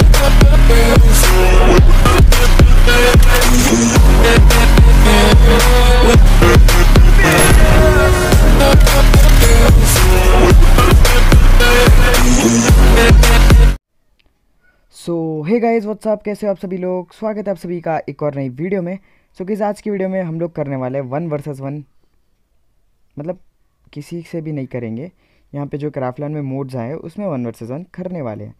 सो hey guys what's up कैसे हो आप सभी लोग स्वागत है आप सभी का एक और नई वीडियो में सो so, किस आज की वीडियो में हम लोग करने वाले वन वर्सेस वन मतलब किसी से भी नहीं करेंगे यहाँ पे जो क्राफ्टलैंड में मोड्स आए उसमें वन वर्सेस वन करने वाले हैं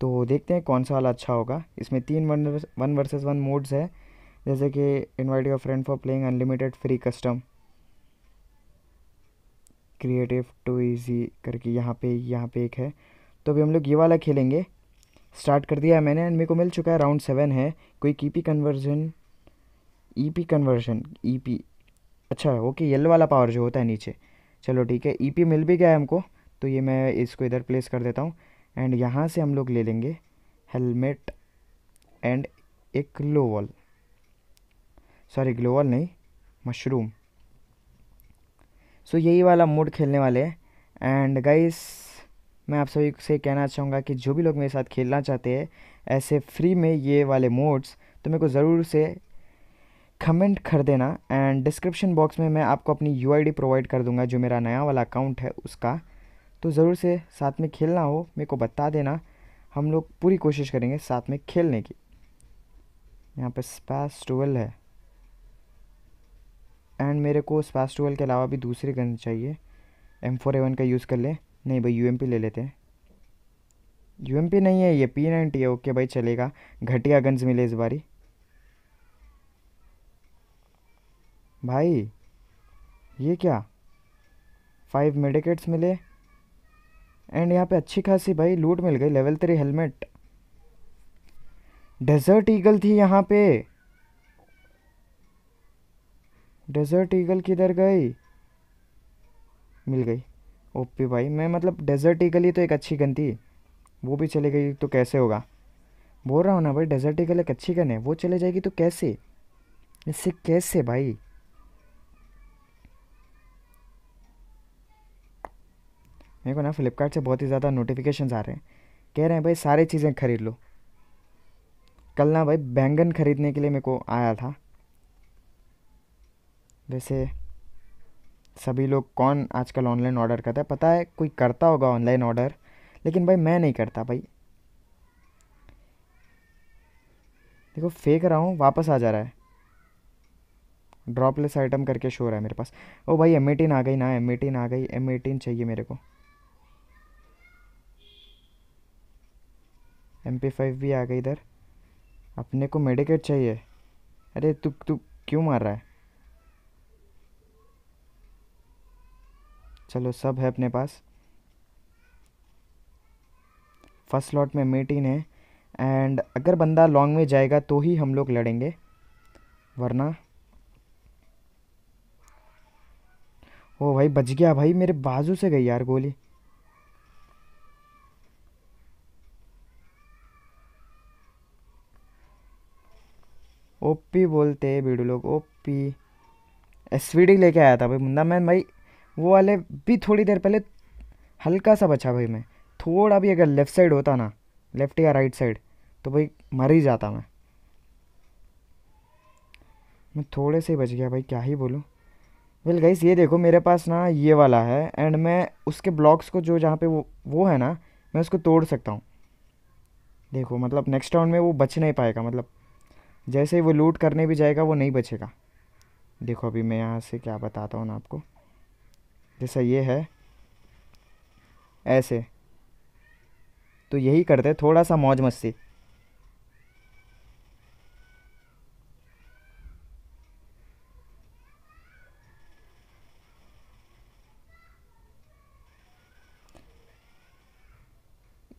तो देखते हैं कौन सा वाला अच्छा होगा इसमें तीन one one versus one modes है जैसे कि invite your friend for playing unlimited free custom creative too easy करके यहाँ पे यहाँ पे एक है तो अभी हम लोग ये वाला खेलेंगे स्टार्ट कर दिया है मैंने एंड मेरे को मिल चुका है राउंड सेवन है कोई E P conversion E P conversion E P अच्छा ओके येलो वाला पावर जो होता है नीचे चलो ठीक है ई e पी मिल भी गया है हमको तो ये मैं इसको इधर प्लेस कर देता हूँ एंड यहाँ से हम लोग ले लेंगे हेलमेट एंड एक ग्लोवल सॉरी ग्लोवल नहीं मशरूम सो so, यही वाला मोड खेलने वाले हैं एंड गाइस मैं आप सभी से कहना चाहूँगा कि जो भी लोग मेरे साथ खेलना चाहते हैं ऐसे फ्री में ये वाले मोड्स तो मेरे को ज़रूर से कमेंट कर देना एंड डिस्क्रिप्शन बॉक्स में मैं आपको अपनी यू प्रोवाइड कर दूंगा जो मेरा नया वाला अकाउंट है उसका तो ज़रूर से साथ में खेलना हो मेरे को बता देना हम लोग पूरी कोशिश करेंगे साथ में खेलने की यहाँ पर स्पैस टूवेल है एंड मेरे को स्पैस टूवेल के अलावा भी दूसरे गन चाहिए एम फोर एवन का यूज़ कर ले नहीं भाई यू ले लेते हैं यू नहीं है ये पी नाइनटी है ओके भाई चलेगा घटिया गन्स मिले इस बारी भाई ये क्या फाइव मेडिकेट्स मिले एंड यहाँ पे अच्छी खासी भाई लूट मिल गई level three helmet desert eagle थी यहाँ पे डेजर्ट ईगल किधर गई मिल गई ओपी भाई मैं मतलब डेजर्ट ईगल ही तो एक अच्छी गन थी वो भी चली गई तो कैसे होगा बोल रहा हूँ ना भाई डेजर्ट ईगल एक अच्छी गन है वो चले जाएगी तो कैसे इससे कैसे भाई मेरे को ना फ्लिपकार्ट से बहुत ही ज़्यादा नोटिफिकेशन आ रहे हैं कह रहे हैं भाई सारी चीज़ें खरीद लो कल ना भाई बैंगन खरीदने के लिए मेरे को आया था वैसे सभी लोग कौन आजकल ऑनलाइन ऑर्डर करता है पता है कोई करता होगा ऑनलाइन ऑर्डर लेकिन भाई मैं नहीं करता भाई देखो फेंक रहा हूँ वापस आ जा रहा है ड्रॉपलेस आइटम करके शोर है मेरे पास ओ भाई एम आ गई ना एम एटीन आ गई एम एटीन चाहिए मेरे को एम पी फाइव भी आ गई इधर अपने को मेडिकेट चाहिए अरे तू तू क्यों मार रहा है चलो सब है अपने पास फर्स्ट लॉट में मेटीन है एंड अगर बंदा लॉन्ग में जाएगा तो ही हम लोग लड़ेंगे वरना ओ भाई बच गया भाई मेरे बाजू से गई यार गोली ओपी बोलते हैं बीडू लोग ओपी एस लेके आया था भाई मुंदा मैं भाई वो वाले भी थोड़ी देर पहले हल्का सा बचा भाई मैं थोड़ा भी अगर लेफ़्ट साइड होता ना लेफ़्ट या राइट साइड तो भाई मर ही जाता मैं मैं थोड़े से ही बच गया भाई क्या ही बोलूँ वेल गई ये देखो मेरे पास ना ये वाला है एंड मैं उसके ब्लॉक्स को जो जहाँ पे वो वो है ना मैं उसको तोड़ सकता हूँ देखो मतलब नेक्स्ट राउंड में वो बच नहीं पाएगा मतलब जैसे ही वो लूट करने भी जाएगा वो नहीं बचेगा देखो अभी मैं यहाँ से क्या बताता हूँ ना आपको जैसा ये है ऐसे तो यही करते थोड़ा सा मौज मस्ती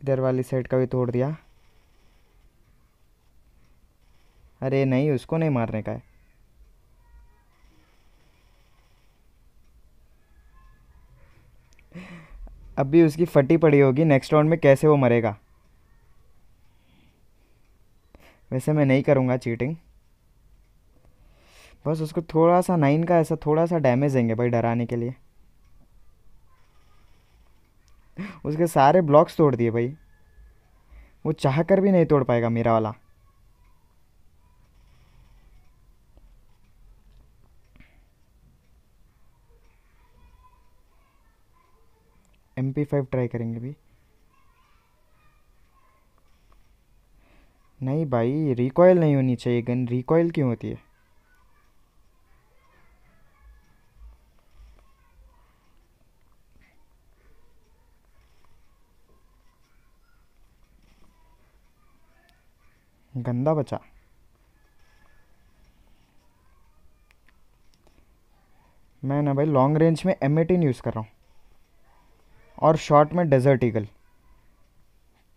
इधर वाली साइड का भी तोड़ दिया अरे नहीं उसको नहीं मारने का है अभी उसकी फटी पड़ी होगी नेक्स्ट राउंड में कैसे वो मरेगा वैसे मैं नहीं करूँगा चीटिंग बस उसको थोड़ा सा नाइन का ऐसा थोड़ा सा डैमेज देंगे भाई डराने के लिए उसके सारे ब्लॉक्स तोड़ दिए भाई वो चाह कर भी नहीं तोड़ पाएगा मेरा वाला पी फाइव ट्राई करेंगे अभी नहीं भाई रिकॉयल नहीं होनी चाहिए गन रिकॉयल क्यों होती है गंदा बचा मैं ना भाई लॉन्ग रेंज में एम एटीन यूज़ कर रहा हूँ और शॉर्ट में डेजर्ट ईगल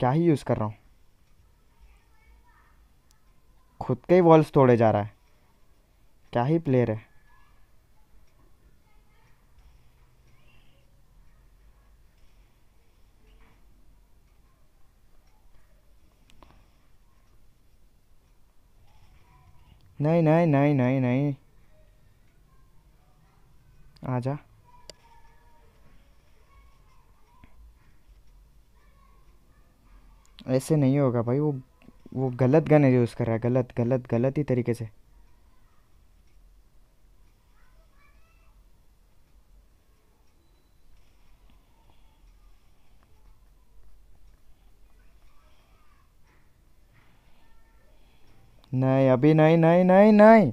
क्या ही यूज़ कर रहा हूँ खुद के ही वॉल्स तोड़े जा रहा है क्या ही प्लेयर है नहीं नहीं नहीं नहीं नहीं आ जा ऐसे नहीं होगा भाई वो वो गलत गन यूज़ कर रहा है गलत गलत गलत ही तरीके से नहीं अभी नहीं नहीं नहीं नहीं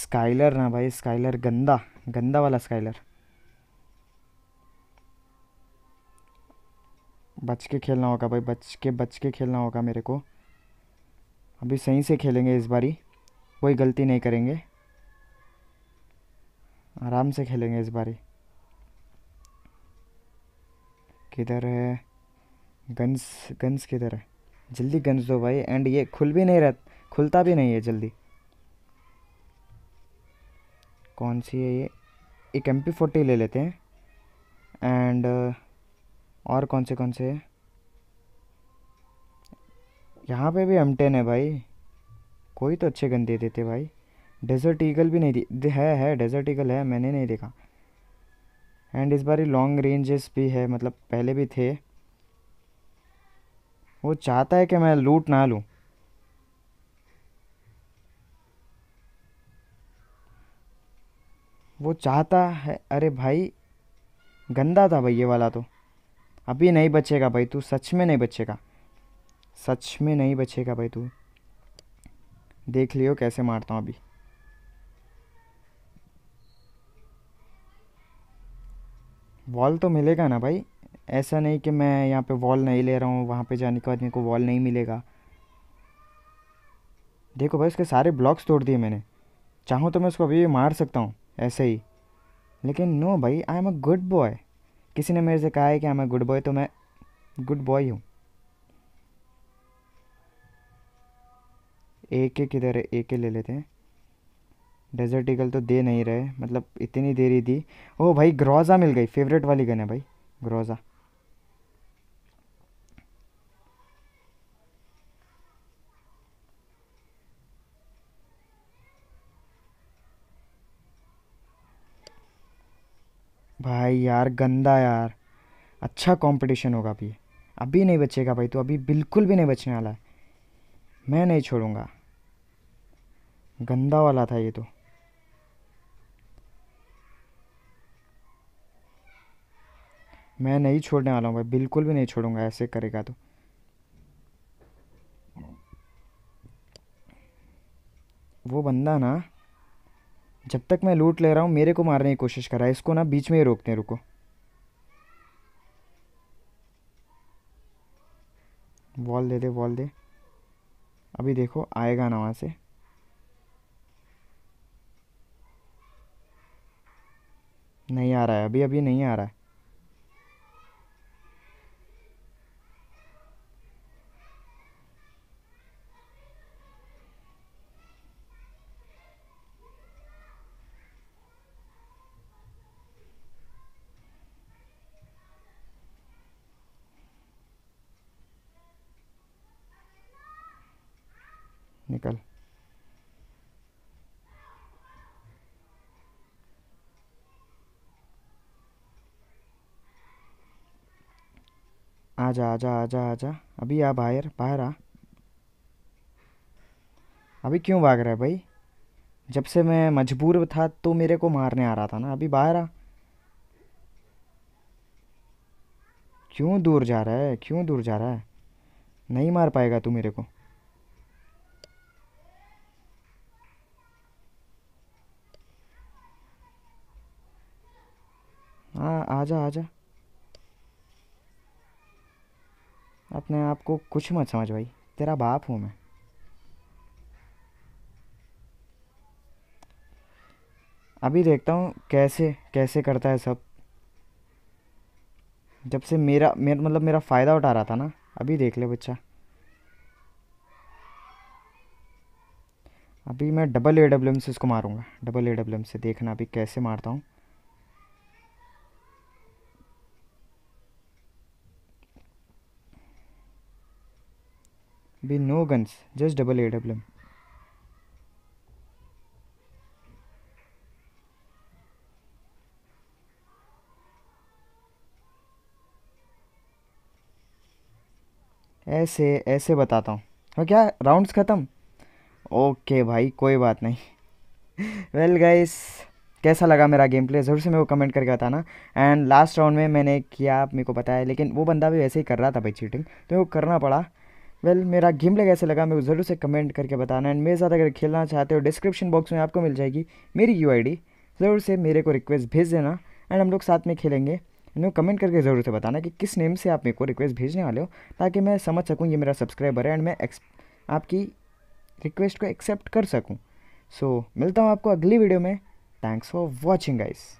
स्काइलर ना भाई स्काइलर गंदा गंदा वाला स्काइलर बच के खेलना होगा भाई बच के बच के खेलना होगा मेरे को अभी सही से खेलेंगे इस बारी कोई गलती नहीं करेंगे आराम से खेलेंगे इस बारी किधर है गन्स गन्स किधर है जल्दी गन्स दो भाई एंड ये खुल भी नहीं रह खुलता भी नहीं है जल्दी कौन सी है ये एक एम पी फोर्टी ले लेते हैं एंड और कौन से कौन से यहाँ पे भी एम टेन है भाई कोई तो अच्छे गन दे देते भाई डेजर्ट ईगल भी नहीं दे है है डेजर्ट ईगल है मैंने नहीं देखा एंड इस बार लॉन्ग रेंजेस भी है मतलब पहले भी थे वो चाहता है कि मैं लूट ना लूँ वो चाहता है अरे भाई गंदा था भाई ये वाला तो अभी नहीं बचेगा भाई तू सच में नहीं बचेगा सच में नहीं बचेगा भाई तू देख लियो कैसे मारता हूँ अभी वॉल तो मिलेगा ना भाई ऐसा नहीं कि मैं यहाँ पे वॉल नहीं ले रहा हूँ वहाँ पे जाने के बाद मेरे को वॉल नहीं मिलेगा देखो भाई उसके सारे ब्लॉक्स तोड़ दिए मैंने चाहूँ तो मैं उसको अभी मार सकता हूँ ऐसे ही लेकिन नो भाई I am a good boy किसी ने मेरे से कहा है कि मैं गुड बॉय तो मैं गुड बॉय हूँ एक एक किधर है एक ले लेते हैं डेजर्ट ईगल तो दे नहीं रहे मतलब इतनी देरी दी ओ भाई ग्रोज़ा मिल गई फेवरेट वाली गन है भाई ग्रोज़ा भाई यार गंदा यार अच्छा कंपटीशन होगा अभी अभी नहीं बचेगा भाई तो अभी बिल्कुल भी नहीं बचने वाला है मैं नहीं छोड़ूंगा गंदा वाला था ये तो मैं नहीं छोड़ने वाला हूँ भाई बिल्कुल भी नहीं छोड़ूंगा ऐसे करेगा तो वो बंदा ना जब तक मैं लूट ले रहा हूँ मेरे को मारने की कोशिश कर रहा है इसको ना बीच में ही रोकते हैं रुको वॉल दे दे वॉल दे अभी देखो आएगा ना वहाँ से नहीं आ रहा है अभी अभी नहीं आ रहा है निकल आ जा आ जा अभी आ बाहर बाहर आ अभी क्यों भाग रहा है भाई जब से मैं मजबूर था तो मेरे को मारने आ रहा था ना अभी बाहर आ क्यों दूर जा रहा है क्यों दूर जा रहा है नहीं मार पाएगा तू मेरे को हाँ आ जा आ जा अपने आप को कुछ मत समझ भाई तेरा बाप हूँ मैं अभी देखता हूँ कैसे कैसे करता है सब जब से मेरा मेर मतलब मेरा फ़ायदा उठा रहा था ना अभी देख ले बच्चा अभी मैं डबल ए डब्ल्यू एम से इसको मारूंगा डबल ए डब्ल्यू एम से देखना अभी कैसे मारता हूँ be no guns just double AWM ऐसे ऐसे बताता हूँ और क्या राउंड्स ख़त्म ओके भाई कोई बात नहीं वेल well गाइस कैसा लगा मेरा गेम प्ले ज़रूर से मेरे को कमेंट करके बताना एंड लास्ट राउंड में मैंने किया आप मेरे को बताया लेकिन वो बंदा भी वैसे ही कर रहा था भाई चीटिंग तो वो करना पड़ा वेल well, मेरा गेम प्ले कैसे लगा मेरे को ज़रूर से कमेंट करके बताना एंड मेरे साथ अगर खेलना चाहते हो डिस्क्रिप्शन बॉक्स में आपको मिल जाएगी मेरी यू ज़रूर से मेरे को रिक्वेस्ट भेज देना एंड हम लोग साथ में खेलेंगे इन्हें कमेंट करके ज़रूर से बताना कि किस नेम से आप मेरे को रिक्वेस्ट भेजने वाले हो ताकि मैं समझ सकूँ ये मेरा सब्सक्राइबर है एंड मैं आपकी रिक्वेस्ट को एक्सेप्ट कर सकूँ सो so, मिलता हूँ आपको अगली वीडियो में थैंक्स फॉर वॉचिंग गाइज़